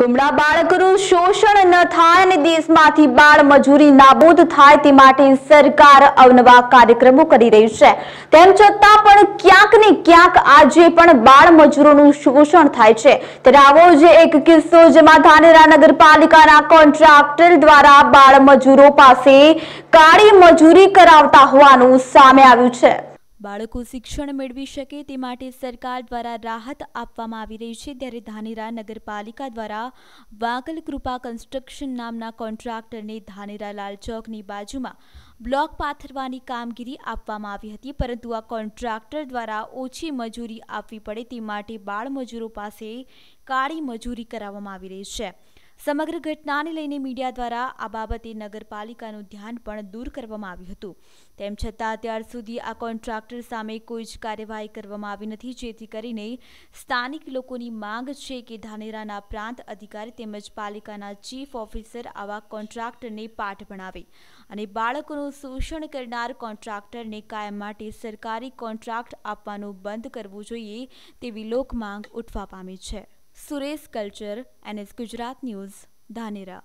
કુમળા બાળકનું શોષણ ન થાય અને દેશમાંથી બાળ મજૂરી નાબૂદ થાય તે માટે સરકાર અવનવા કાર્યક્રમો કરી રહી છે તેમ છતાં પણ ક્યાંક ને ક્યાંક આજે પણ બાળ મજૂરોનું શોષણ થાય છે ત્યારે આવો જ એક કિસ્સો જેમાં ધાનેરા નગરપાલિકાના કોન્ટ્રાક્ટર દ્વારા બાળ મજૂરો પાસે કાળી મજૂરી કરાવતા હોવાનું સામે આવ્યું છે બાળકો શિક્ષણ મેળવી શકે તે માટે સરકાર દ્વારા રાહત આપવામાં આવી રહી છે ત્યારે ધાનેરા નગરપાલિકા દ્વારા વાગલ કૃપા કન્સ્ટ્રક્શન નામના કોન્ટ્રાક્ટરને ધાનેરા લાલ ચોકની બાજુમાં બ્લોક પાથરવાની કામગીરી આપવામાં આવી હતી પરંતુ આ કોન્ટ્રાક્ટર દ્વારા ઓછી મજૂરી આપવી પડે તે માટે બાળ મજૂરો પાસે કાળી મજૂરી કરાવવામાં આવી રહી છે સમગ્ર ઘટનાને લઈને મીડિયા દ્વારા આ બાબતે નગરપાલિકાનું ધ્યાન પણ દૂર કરવામાં આવ્યું હતું તેમ છતાં અત્યાર સુધી આ કોન્ટ્રાક્ટર સામે કોઈ જ કાર્યવાહી કરવામાં આવી નથી જેથી કરીને સ્થાનિક લોકોની માંગ છે કે ધાનેરાના પ્રાંત અધિકારી તેમજ પાલિકાના ચીફ ઓફિસર આવા કોન્ટ્રાક્ટરને પાઠ ભણાવે અને બાળકોનું શોષણ કરનાર કોન્ટ્રાક્ટરને કાયમ માટે સરકારી કોન્ટ્રાક્ટ આપવાનું બંધ કરવું જોઈએ તેવી લોકમાંગ ઉઠવા પામી છે સુરેશ કલ્ચર N S Gujarat news Dhanera